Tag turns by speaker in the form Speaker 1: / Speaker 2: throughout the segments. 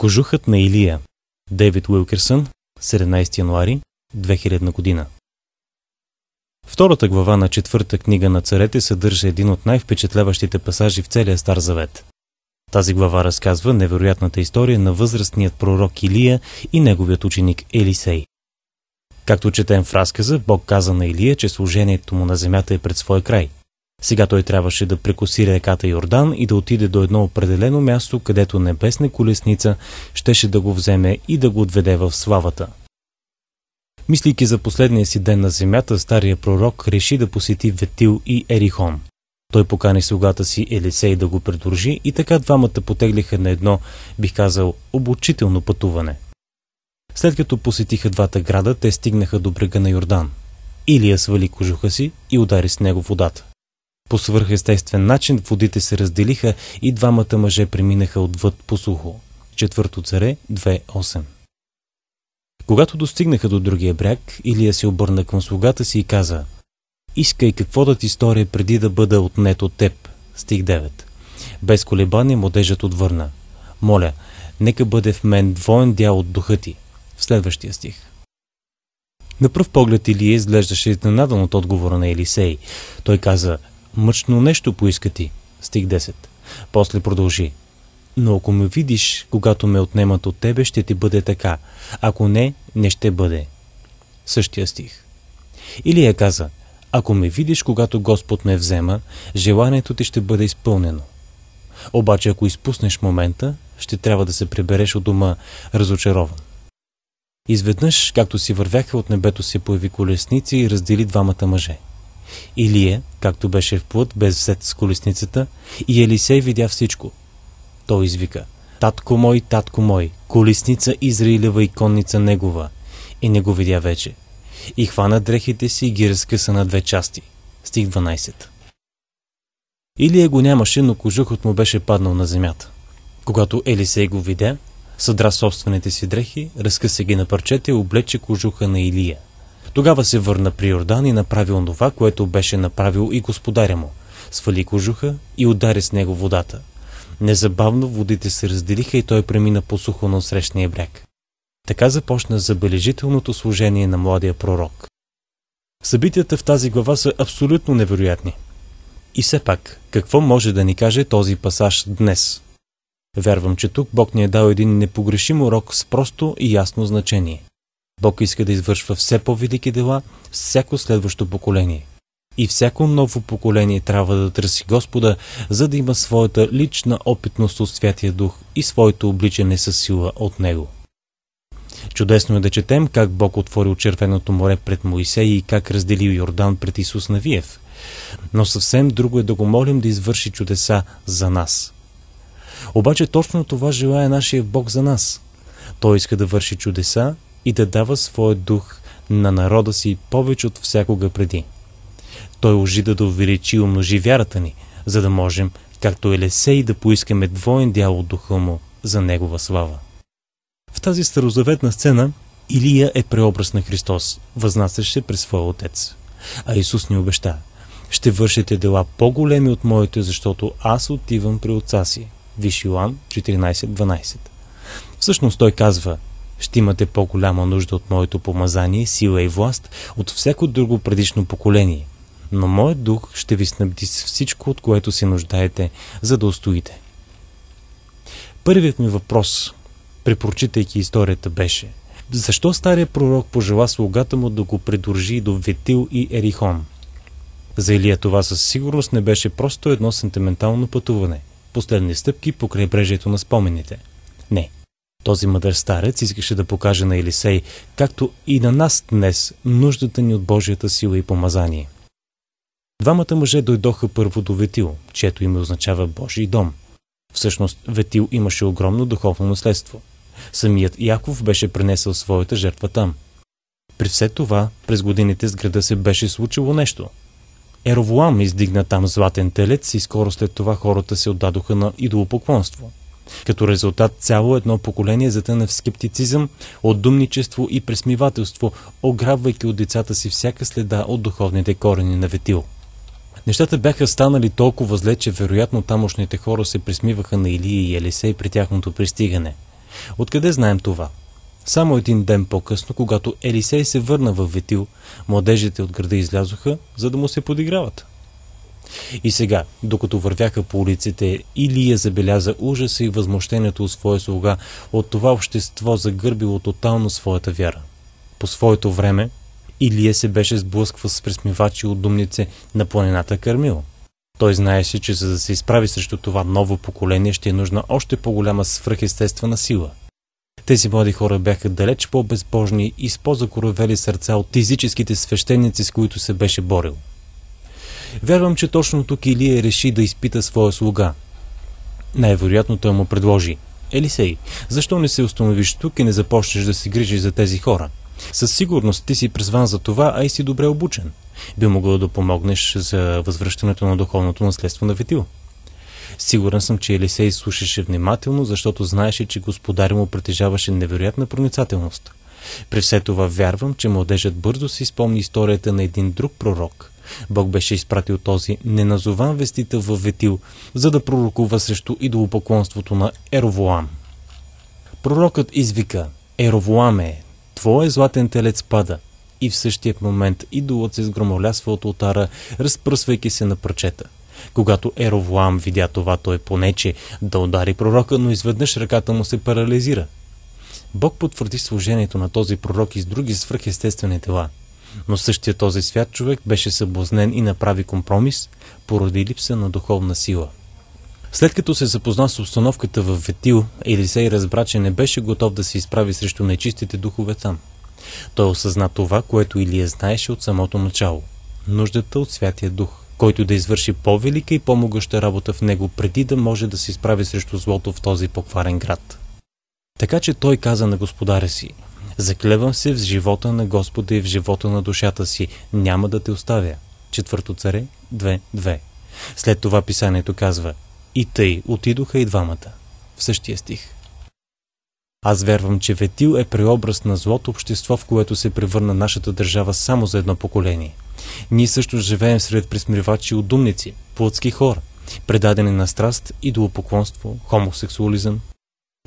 Speaker 1: Кожухът на Илия Дейвид Уилкерсън 17 януари 2000 година Втората глава на четвърта книга на царете съдържа един от най-впечатляващите пасажи в целия Стар Завет. Тази глава разказва невероятната история на възрастният пророк Илия и неговият ученик Елисей. Както четем в разказа, Бог каза на Илия, че служението му на земята е пред своя край – сега той трябваше да прекоси реката Йордан и да отиде до едно определено място, където небесна колесница щеше да го вземе и да го отведе в славата. Мислики за последния си ден на земята, стария пророк реши да посети Ветил и Ерихон. Той покани слугата си Елисей да го придружи и така двамата потеглиха на едно, бих казал, обучително пътуване. След като посетиха двата града, те стигнаха до брега на Йордан. Илия свали кожуха си и удари с него водата. По свърхестествен начин водите се разделиха и двамата мъже преминаха отвъд по сухо. Четвърто царе 2.8 Когато достигнаха до другия бряг, Илия се обърна към слугата си и каза «Искай какво да ти история, преди да бъда отнет от теб». Стих 9 Без колебание младежът отвърна «Моля, нека бъде в мен двоен дял от духа ти». В следващия стих на пръв поглед Илия изглеждаше изненадан от отговора на Елисей. Той каза, Мъчно нещо поиска ти. Стих 10. После продължи. Но ако ме видиш, когато ме отнемат от тебе, ще ти бъде така. Ако не, не ще бъде. Същия стих. Или я каза, ако ме видиш, когато Господ ме взема, желанието ти ще бъде изпълнено. Обаче ако изпуснеш момента, ще трябва да се прибереш от дома разочарован. Изведнъж, както си вървяха от небето, се появи колесници и раздели двамата мъже – Илия, както беше в плът, без взет с колесницата, и Елисей видя всичко. Той извика, «Татко мой, татко мой, колесница Израилева и конница негова!» И не го видя вече. И хвана дрехите си и ги разкъса на две части. Стих 12. Илия го нямаше, но кожухът му беше паднал на земята. Когато Елисей го видя, съдра собствените си дрехи, разкъса ги на парчета и облече кожуха на Илия – тогава се върна при Йордан и направи онова, което беше направил и господаря му. Свали кожуха и удари с него водата. Незабавно водите се разделиха и той премина по сухо на срещния бряг. Така започна забележителното служение на младия пророк. Събитията в тази глава са абсолютно невероятни. И все пак, какво може да ни каже този пасаж днес? Вярвам, че тук Бог ни е дал един непогрешим урок с просто и ясно значение. Бог иска да извършва все по-велики дела всяко следващо поколение. И всяко ново поколение трябва да търси Господа, за да има своята лична опитност от Святия Дух и своето обличане със сила от Него. Чудесно е да четем как Бог отворил червеното море пред Моисей и как разделил Йордан пред Исус Навиев. Но съвсем друго е да го молим да извърши чудеса за нас. Обаче точно това желая нашия Бог за нас. Той иска да върши чудеса и да дава своя дух на народа си повече от всякога преди. Той ожи да увеличи и умножи вярата ни, за да можем, както Елесей, да поискаме двоен дял от духа му за негова слава. В тази старозаветна сцена Илия е преобраз на Христос, възнасящ се през своя Отец. А Исус ни обеща, ще вършите дела по-големи от моите, защото аз отивам при Отца си. Виш Йоан 14.12 Всъщност той казва – ще имате по-голяма нужда от моето помазание, сила и власт от всяко друго предишно поколение. Но моят дух ще ви снабди с всичко, от което се нуждаете, за да устоите. Първият ми въпрос, препрочитайки историята, беше защо старият пророк пожела слугата му да го придружи до Ветил и Ерихон? За Илия това със сигурност не беше просто едно сентиментално пътуване. Последни стъпки по крайбрежието на спомените – този мъдър старец искаше да покаже на Елисей, както и на нас днес, нуждата ни от Божията сила и помазание. Двамата мъже дойдоха първо до Ветил, чието име означава Божий дом. Всъщност Ветил имаше огромно духовно наследство. Самият Яков беше пренесъл своята жертва там. При все това, през годините с града се беше случило нещо. Еровоам издигна там златен телец и скоро след това хората се отдадоха на идолопоклонство – като резултат цяло едно поколение затъна в скептицизъм, от думничество и пресмивателство, ограбвайки от децата си всяка следа от духовните корени на Ветил. Нещата бяха станали толкова зле, че вероятно тамошните хора се присмиваха на Илия и Елисей при тяхното пристигане. Откъде знаем това? Само един ден по-късно, когато Елисей се върна в Ветил, младежите от града излязоха, за да му се подиграват. И сега, докато вървяха по улиците, Илия забеляза ужаса и възмущението от своя слуга, от това общество загърбило тотално своята вяра. По своето време, Илия се беше сблъсквал с пресмивачи от думници на планината Кърмил. Той знаеше, че за да се изправи срещу това ново поколение ще е нужна още по-голяма свръхестествена сила. Тези млади хора бяха далеч по-безбожни и с по-закоровели сърца от физическите свещеници, с които се беше борил. Вярвам, че точно тук Илия реши да изпита своя слуга. Най-вероятно той му предложи. Елисей, защо не се установиш тук и не започнеш да се грижиш за тези хора? Със сигурност ти си призван за това, а и си добре обучен. Би могъл да помогнеш за възвръщането на духовното наследство на Ветил. Сигурен съм, че Елисей слушаше внимателно, защото знаеше, че господаря му притежаваше невероятна проницателност. При все това вярвам, че младежът бързо си спомни историята на един друг пророк. Бог беше изпратил този неназован вестител в Ветил, за да пророкува срещу идолопоклонството на Еровоам. Пророкът извика Еровоаме, твое златен телец пада. И в същия момент идолът се сгромолясва от отара, разпръсвайки се на пръчета. Когато Еровоам видя това, той понече да удари пророка, но изведнъж ръката му се парализира – Бог потвърди служението на този пророк и с други свръхестествени тела. Но същия този свят човек беше съблазнен и направи компромис, поради липса на духовна сила. След като се запозна с обстановката в Ветил, Елисей разбра, че не беше готов да се изправи срещу нечистите духове там. Той осъзна това, което Илия знаеше от самото начало – нуждата от Святия Дух, който да извърши по-велика и по-могъща работа в него, преди да може да се изправи срещу злото в този покварен град – така че той каза на господаря си, Заклевам се в живота на Господа и в живота на душата си, няма да те оставя. Четвърто царе 2.2 След това писанието казва, и тъй отидоха и двамата. В същия стих. Аз вярвам, че Ветил е преобраз на злото общество, в което се превърна нашата държава само за едно поколение. Ние също живеем сред присмиривачи от думници, плътски хора, предадени на страст и хомосексуализъм,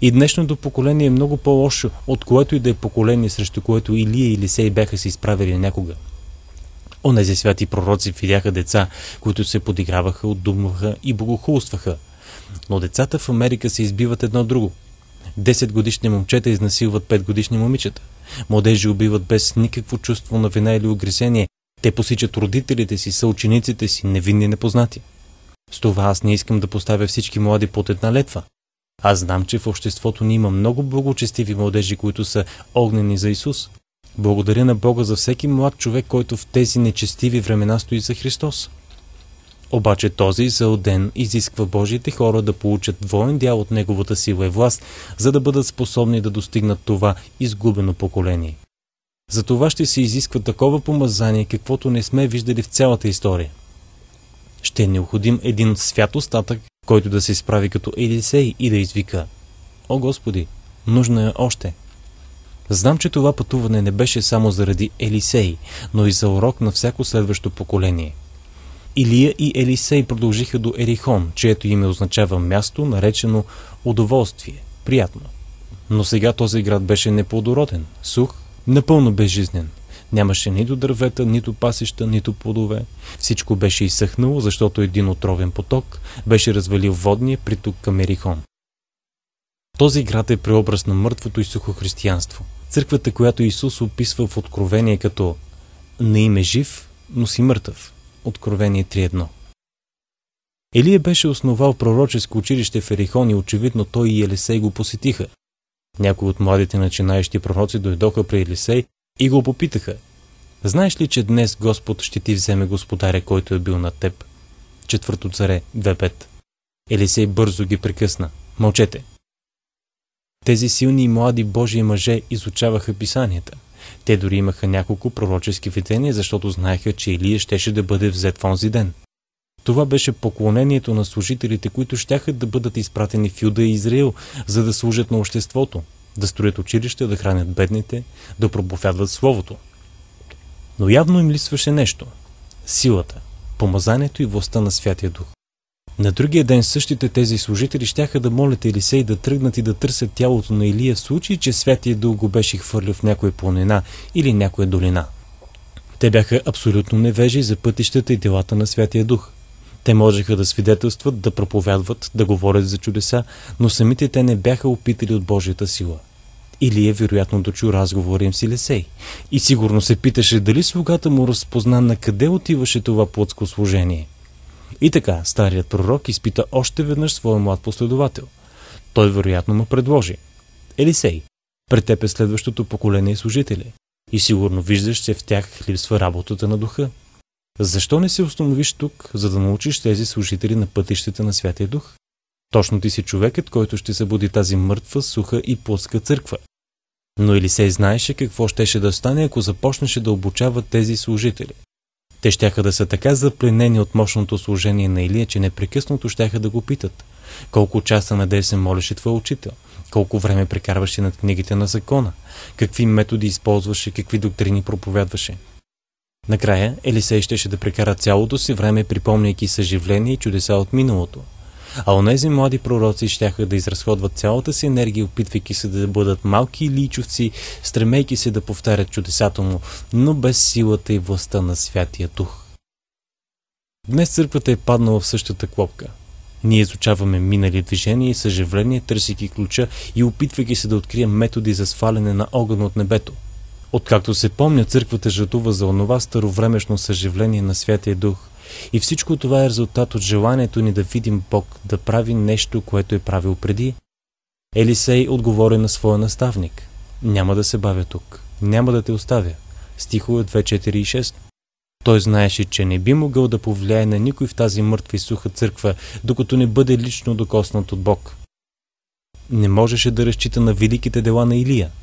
Speaker 1: и днешното поколение е много по-лошо, от което и да е поколение, срещу което Илия и Лисей бяха се изправили някога. Онези святи пророци видяха деца, които се подиграваха, отдумваха и богохулстваха. Но децата в Америка се избиват едно друго. Десет годишни момчета изнасилват 5 годишни момичета. Младежи убиват без никакво чувство на вина или огресение. Те посичат родителите си, съучениците си, невинни непознати. С това аз не искам да поставя всички млади под една летва. Аз знам, че в обществото ни има много благочестиви младежи, които са огнени за Исус. Благодаря на Бога за всеки млад човек, който в тези нечестиви времена стои за Христос. Обаче този зъл ден изисква Божиите хора да получат двоен дял от Неговата сила и власт, за да бъдат способни да достигнат това изгубено поколение. За това ще се изисква такова помазание, каквото не сме виждали в цялата история. Ще е необходим един свят остатък който да се изправи като Елисей и да извика «О Господи, нужно е още!» Знам, че това пътуване не беше само заради Елисей, но и за урок на всяко следващо поколение. Илия и Елисей продължиха до Ерихон, чието име означава място, наречено удоволствие, приятно. Но сега този град беше неплодороден, сух, напълно безжизнен – Нямаше нито дървета, нито пасища, нито плодове. Всичко беше изсъхнало, защото един отровен поток беше развалил водния приток към Ерихон. Този град е преобраз на мъртвото и сухо християнство. Църквата, която Исус описва в Откровение като им име жив, но си мъртъв. Откровение 3.1 Елия беше основал пророческо училище в Ерихон и очевидно той и Елисей го посетиха. Някои от младите начинаещи пророци дойдоха при Елисей и го попитаха, знаеш ли, че днес Господ ще ти вземе господаря, който е бил на теб? Четвърто царе, пет. Елисей бързо ги прекъсна. Мълчете! Тези силни и млади Божии мъже изучаваха писанията. Те дори имаха няколко пророчески видения, защото знаеха, че Илия щеше да бъде взет в онзи ден. Това беше поклонението на служителите, които щяха да бъдат изпратени в Юда и Израил, за да служат на обществото да строят училища, да хранят бедните, да проповядват Словото. Но явно им лисваше нещо – силата, помазанието и властта на Святия Дух. На другия ден същите тези служители щяха да молят Елисей да тръгнат и да търсят тялото на Илия в случай, че Святия Дух го беше хвърлил в някоя планина или някоя долина. Те бяха абсолютно невежи за пътищата и делата на Святия Дух. Те можеха да свидетелстват, да проповядват, да говорят за чудеса, но самите те не бяха опитали от Божията сила. Илия е вероятно дочу разговора им с Илесей и сигурно се питаше дали слугата му разпозна на къде отиваше това плътско служение. И така, старият пророк изпита още веднъж своя млад последовател. Той вероятно му предложи. Елисей, пред теб е следващото поколение служители и сигурно виждаш, че в тях липсва работата на духа. Защо не се установиш тук, за да научиш тези служители на пътищата на Святия Дух? Точно ти си човекът, който ще събуди тази мъртва, суха и плоска църква. Но или се знаеше какво щеше да стане, ако започнеше да обучава тези служители. Те щяха да са така запленени от мощното служение на Илия, че непрекъснато щяха да го питат. Колко часа на ден се молеше твой учител? Колко време прекарваше над книгите на закона? Какви методи използваше? Какви доктрини проповядваше? Накрая Елисей щеше да прекара цялото си време, припомняйки съживление и чудеса от миналото. А онези млади пророци щяха да изразходват цялата си енергия, опитвайки се да бъдат малки личовци, стремейки се да повтарят чудесата му, но без силата и властта на Святия Дух. Днес църквата е паднала в същата клопка. Ние изучаваме минали движения и съживления, търсики ключа и опитвайки се да открием методи за сваляне на огън от небето. Откакто се помня, църквата жадува за онова старовремешно съживление на Святия Дух. И всичко това е резултат от желанието ни да видим Бог да прави нещо, което е правил преди. Елисей отговори на своя наставник. Няма да се бавя тук. Няма да те оставя. Стихове 2, 4 и 6. Той знаеше, че не би могъл да повлияе на никой в тази мъртва и суха църква, докато не бъде лично докоснат от Бог. Не можеше да разчита на великите дела на Илия –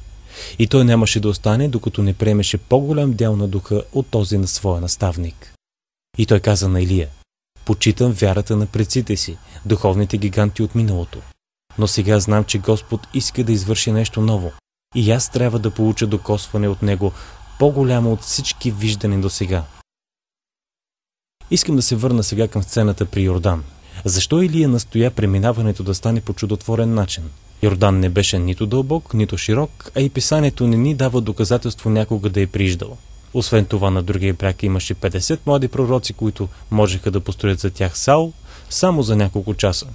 Speaker 1: и той нямаше да остане, докато не приемеше по-голям дял на духа от този на своя наставник. И той каза на Илия, почитам вярата на предците си, духовните гиганти от миналото. Но сега знам, че Господ иска да извърши нещо ново. И аз трябва да получа докосване от Него, по-голямо от всички виждани до сега. Искам да се върна сега към сцената при Йордан. Защо Илия настоя преминаването да стане по чудотворен начин? Йордан не беше нито дълбок, нито широк, а и писанието не ни дава доказателство някога да е приждал. Освен това на другия бряг имаше 50 млади пророци, които можеха да построят за тях сал само за няколко часа.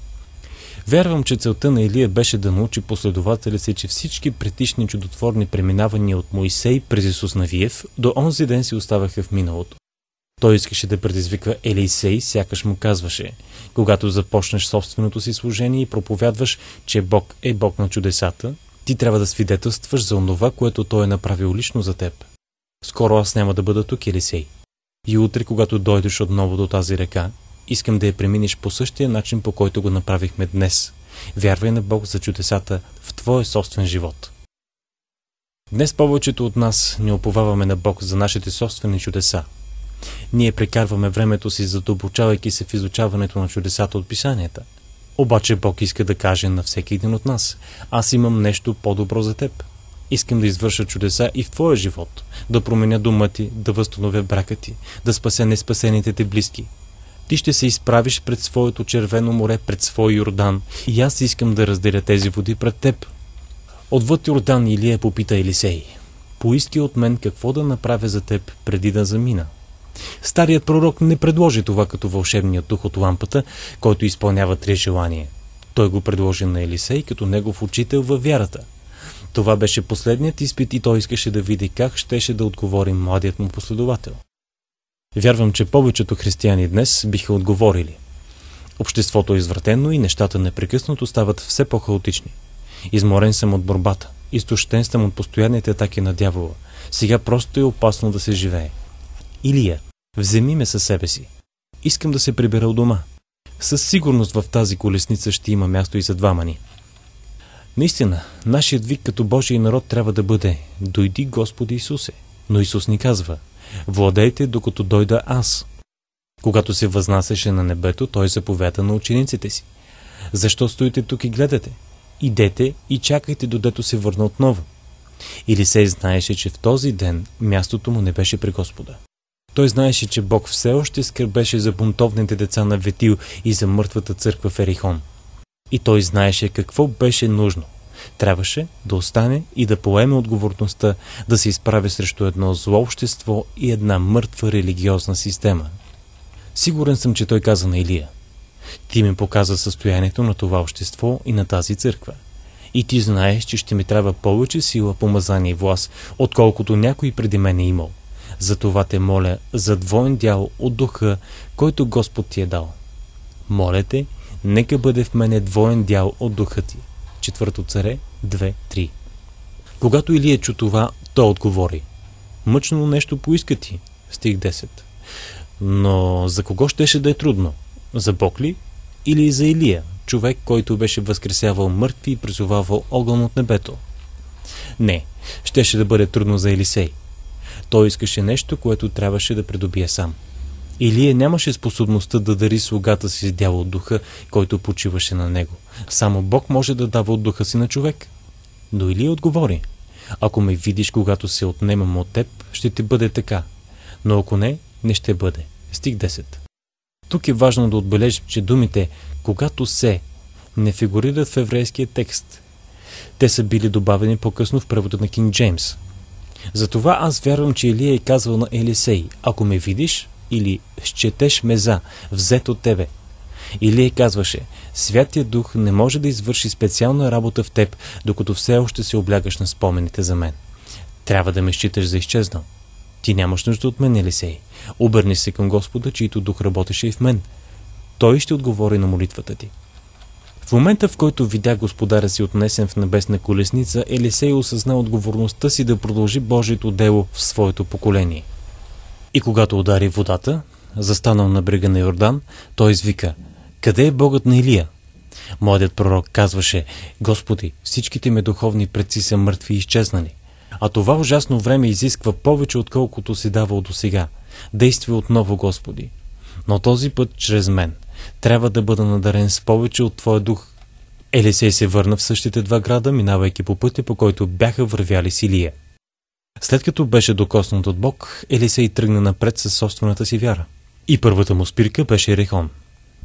Speaker 1: Вярвам, че целта на Илия беше да научи последователя си, че всички предишни чудотворни преминавания от Моисей през Исус Навиев до онзи ден си оставаха в миналото. Той искаше да предизвиква Елисей, сякаш му казваше, когато започнеш собственото си служение и проповядваш, че Бог е Бог на чудесата, ти трябва да свидетелстваш за онова, което Той е направил лично за теб. Скоро аз няма да бъда тук, Елисей. И утре, когато дойдеш отново до тази река, искам да я преминеш по същия начин, по който го направихме днес. Вярвай на Бог за чудесата в твоя собствен живот. Днес повечето от нас не оповаваме на Бог за нашите собствени чудеса, ние прекарваме времето си, задълбочавайки се в изучаването на чудесата от писанията. Обаче Бог иска да каже на всеки един от нас, аз имам нещо по-добро за теб. Искам да извърша чудеса и в твоя живот, да променя дума ти, да възстановя брака ти, да спася неспасените ти близки. Ти ще се изправиш пред своето червено море, пред свой Йордан и аз искам да разделя тези води пред теб. Отвъд Йордан Илия попита Елисей. Поиски от мен какво да направя за теб преди да замина. Старият пророк не предложи това като вълшебният дух от лампата, който изпълнява три желания. Той го предложи на Елисей като негов учител във вярата. Това беше последният изпит и той искаше да види как щеше да отговори младият му последовател. Вярвам, че повечето християни днес биха отговорили. Обществото е извратено и нещата непрекъснато стават все по-хаотични. Изморен съм от борбата, изтощен съм от постоянните атаки на дявола. Сега просто е опасно да се живее. Илия, вземи ме със себе си. Искам да се прибера у дома. Със сигурност в тази колесница ще има място и за двама ни. Наистина, нашият вик като Божий народ трябва да бъде «Дойди Господи Исусе». Но Исус ни казва «Владейте, докато дойда аз». Когато се възнасяше на небето, той заповяда на учениците си. Защо стоите тук и гледате? Идете и чакайте, додето се върна отново. Или се знаеше, че в този ден мястото му не беше при Господа. Той знаеше, че Бог все още скърбеше за бунтовните деца на Ветил и за мъртвата църква в Ерихон. И той знаеше какво беше нужно. Трябваше да остане и да поеме отговорността да се изправи срещу едно зло общество и една мъртва религиозна система. Сигурен съм, че той каза на Илия. Ти ми показа състоянието на това общество и на тази църква. И ти знаеш, че ще ми трябва повече сила, помазание и власт, отколкото някой преди мен е имал. Затова те моля за двоен дял от духа, който Господ ти е дал. Моля те, нека бъде в мене двоен дял от духа ти. Четвърто царе 2.3 Когато Илия чу това, той отговори. Мъчно нещо поиска ти. Стих 10. Но за кого щеше да е трудно? За Бог ли? Или за Илия, човек, който беше възкресявал мъртви и призовавал огън от небето? Не, щеше да бъде трудно за Елисей – той искаше нещо, което трябваше да придобие сам. Илия нямаше способността да дари слугата си дявол от духа, който почиваше на него. Само Бог може да дава от духа си на човек. Но Илия отговори, ако ме видиш, когато се отнемам от теб, ще ти бъде така. Но ако не, не ще бъде. Стих 10. Тук е важно да отбележим, че думите «когато се» не фигурират в еврейския текст. Те са били добавени по-късно в превода на Кинг Джеймс – затова аз вярвам, че Илия е казал на Елисей, ако ме видиш или счетеш меза, взет от тебе. Илия казваше, Святия Дух не може да извърши специална работа в теб, докато все още се облягаш на спомените за мен. Трябва да ме считаш за изчезнал. Ти нямаш нужда от мен, Елисей. Обърни се към Господа, чието дух работеше и в мен. Той ще отговори на молитвата ти. В момента, в който видя господаря си отнесен в небесна колесница, Елисей осъзна отговорността си да продължи Божието дело в своето поколение. И когато удари водата, застанал на брега на Йордан, той извика «Къде е Богът на Илия?» Младият пророк казваше «Господи, всичките ми духовни предци са мъртви и изчезнали, а това ужасно време изисква повече, отколкото си давал до сега. действи отново, Господи, но този път чрез мен трябва да бъда надарен с повече от твоя дух. Елисей се върна в същите два града, минавайки по пътя, по който бяха вървяли с Илия. След като беше докоснат от Бог, Елисей тръгна напред със собствената си вяра. И първата му спирка беше Рехон.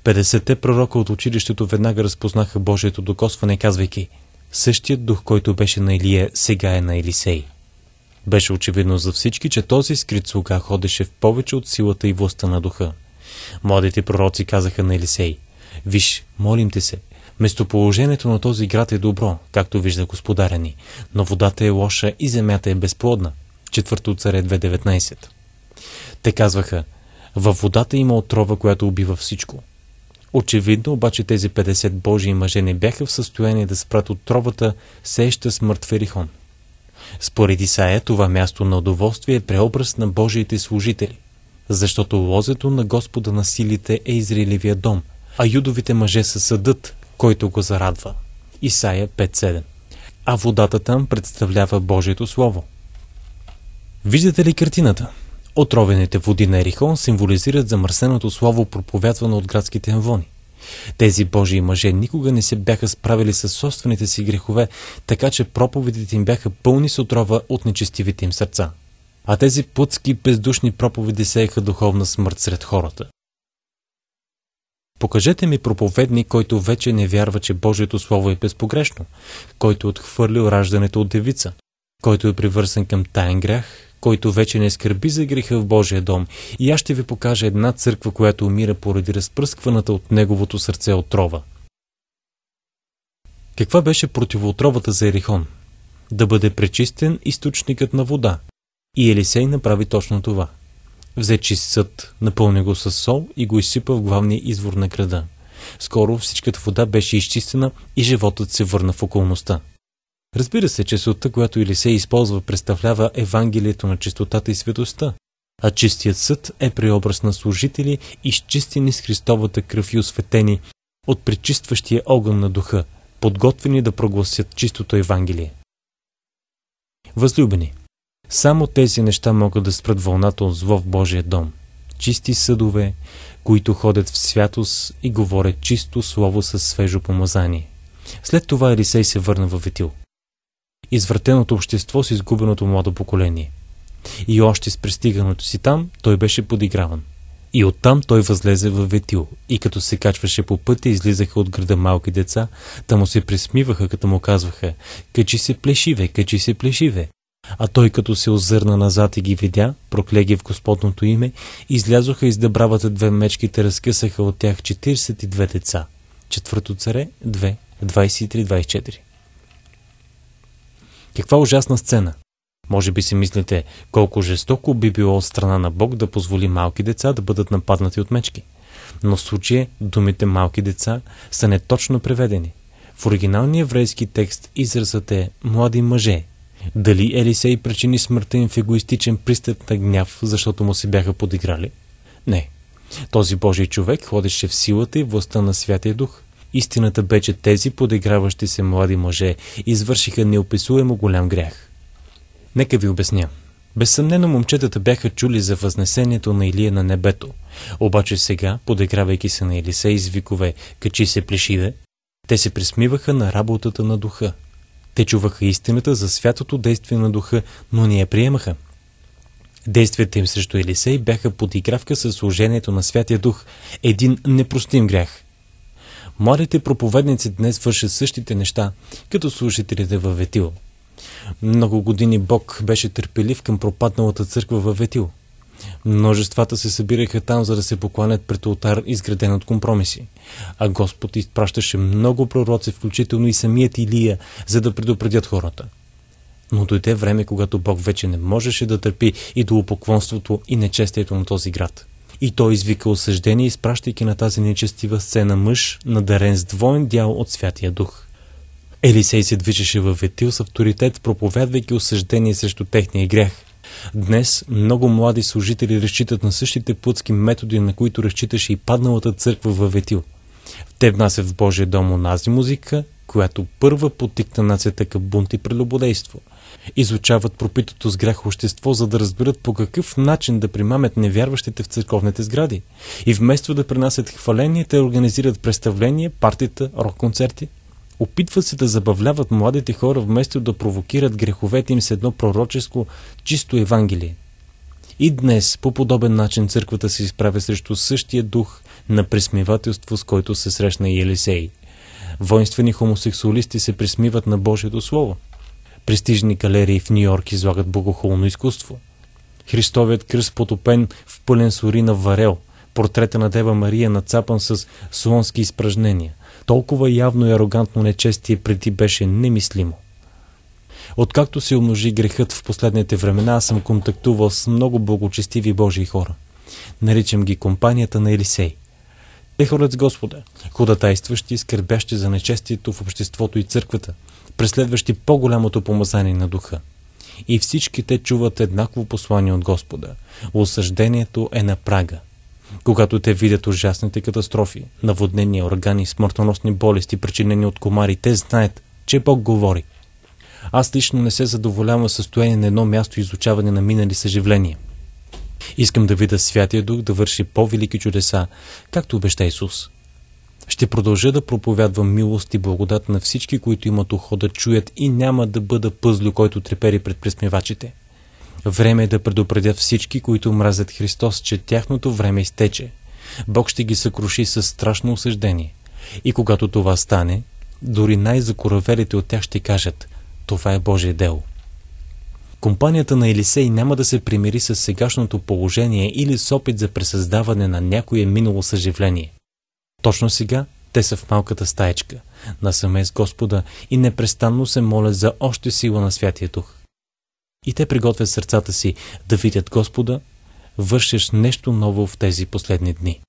Speaker 1: 50-те пророка от училището веднага разпознаха Божието докосване, казвайки «Същият дух, който беше на Илия, сега е на Елисей». Беше очевидно за всички, че този скрит слуга ходеше в повече от силата и властта на духа. Младите пророци казаха на Елисей, «Виж, молим те се, местоположението на този град е добро, както вижда господаря ни, но водата е лоша и земята е безплодна». Четвърто царе 2.19 Те казваха, във водата има отрова, която убива всичко. Очевидно обаче тези 50 божии мъже не бяха в състояние да спрат отровата, сеща смърт в Ерихон. Според Исаия това място на удоволствие е преобраз на Божиите служители – защото лозето на Господа на силите е Израилевия дом, а юдовите мъже са съдът, който го зарадва. Исаия 5.7 А водата там представлява Божието Слово. Виждате ли картината? Отровените води на Ерихон символизират замърсеното слово, проповядвано от градските амвони. Тези Божии мъже никога не се бяха справили с собствените си грехове, така че проповедите им бяха пълни с отрова от нечестивите им сърца а тези плътски бездушни проповеди сееха духовна смърт сред хората. Покажете ми проповедник, който вече не вярва, че Божието Слово е безпогрешно, който е отхвърлил раждането от девица, който е привързан към таен грях, който вече не скърби за греха в Божия дом и аз ще ви покажа една църква, която умира поради разпръскваната от неговото сърце отрова. Каква беше противоотровата за Ерихон? Да бъде пречистен източникът на вода, и Елисей направи точно това. Взе чист съд, напълни го с сол и го изсипа в главния извор на града. Скоро всичката вода беше изчистена и животът се върна в околността. Разбира се, съдта, която Елисей използва, представлява Евангелието на чистотата и светостта, а чистият съд е преобраз на служители, изчистени с Христовата кръв и осветени от пречистващия огън на духа, подготвени да прогласят чистото Евангелие. Възлюбени, само тези неща могат да спрат вълната от зло в Божия дом. Чисти съдове, които ходят в святост и говорят чисто слово със свежо помазание. След това Елисей се върна в Ветил. Извратеното общество с изгубеното младо поколение. И още с пристигането си там, той беше подиграван. И оттам той възлезе в Ветил, и като се качваше по пътя, излизаха от града малки деца, та му се присмиваха, като му казваха «Качи се плешиве, качи се плешиве!» А той като се озърна назад и ги видя, проклеги в Господното име, излязоха из дъбравата две мечките, разкъсаха от тях 42 деца. Четвърто царе 2, 23-24. Каква ужасна сцена! Може би си мислите колко жестоко би било от страна на Бог да позволи малки деца да бъдат нападнати от мечки. Но в случая думите малки деца са неточно преведени. В оригиналния еврейски текст изразът е млади мъже, дали Елисей причини смъртта им в егоистичен пристъп на гняв, защото му се бяха подиграли? Не. Този Божий човек ходеше в силата и властта на Святия Дух. Истината бе, че тези подиграващи се млади мъже извършиха неописуемо голям грях. Нека ви обясня. Безсъмнено момчетата бяха чули за възнесението на Илия на небето. Обаче сега, подигравайки се на Елисей с викове «Качи се, плешиве», те се присмиваха на работата на духа, те чуваха истината за святото действие на духа, но не я приемаха. Действията им срещу Елисей бяха подигравка със служението на Святия Дух, един непростим грях. Младите проповедници днес вършат същите неща, като служителите във Ветил. Много години Бог беше търпелив към пропадналата църква във Ветил – Множествата се събираха там, за да се покланят пред ултар, изграден от компромиси. А Господ изпращаше много пророци, включително и самият Илия, за да предупредят хората. Но дойде време, когато Бог вече не можеше да търпи и до упоклонството и нечестието на този град. И той извика осъждение, изпращайки на тази нечестива сцена мъж, надарен с двоен дял от Святия Дух. Елисей се движеше във Ветил с авторитет, проповядвайки осъждение срещу техния грях – Днес много млади служители разчитат на същите плътски методи, на които разчиташе и падналата църква във Ветил. Те внасят в Божия дом онази музика, която първа потикна нацията към бунт и прелюбодейство. Изучават пропитото с грях общество, за да разберат по какъв начин да примамят невярващите в църковните сгради. И вместо да пренасят хваление, те организират представления, партита, рок-концерти – Опитват се да забавляват младите хора, вместо да провокират греховете им с едно пророческо, чисто Евангелие. И днес по подобен начин църквата се изправя срещу същия дух на присмивателство с който се срещна и Елисей. Воинствени хомосексуалисти се присмиват на Божието Слово. Престижни галерии в Нью-Йорк излагат богохулно изкуство. Христовият кръст потопен в пълен сори на варел – портрета на Дева Мария, нацапан с солонски изпражнения. Толкова явно и арогантно нечестие преди беше немислимо. Откакто се умножи грехът в последните времена, аз съм контактувал с много благочестиви Божии хора. Наричам ги компанията на Елисей. Те хорят с Господа, ходатайстващи, скърбящи за нечестието в обществото и църквата, преследващи по-голямото помазание на духа. И всички те чуват еднакво послание от Господа. Осъждението е на прага когато те видят ужасните катастрофи, наводнения, органи, смъртоносни болести, причинени от комари, те знаят, че Бог говори. Аз лично не се задоволявам състояние на едно място изучаване на минали съживления. Искам да видя Святия Дух да върши по-велики чудеса, както обеща Исус. Ще продължа да проповядвам милост и благодат на всички, които имат ухода, чуят и няма да бъда пъзлю, който трепери пред пресмивачите. Време е да предупредят всички, които мразят Христос, че тяхното време изтече. Бог ще ги съкруши със страшно осъждение. И когато това стане, дори най-закоравелите от тях ще кажат «Това е Божие дело». Компанията на Елисей няма да се примири с сегашното положение или с опит за пресъздаване на някое минало съживление. Точно сега те са в малката стаечка, насаме с Господа и непрестанно се молят за още сила на Святия Дух. И те приготвят сърцата си да видят Господа, вършиш нещо ново в тези последни дни.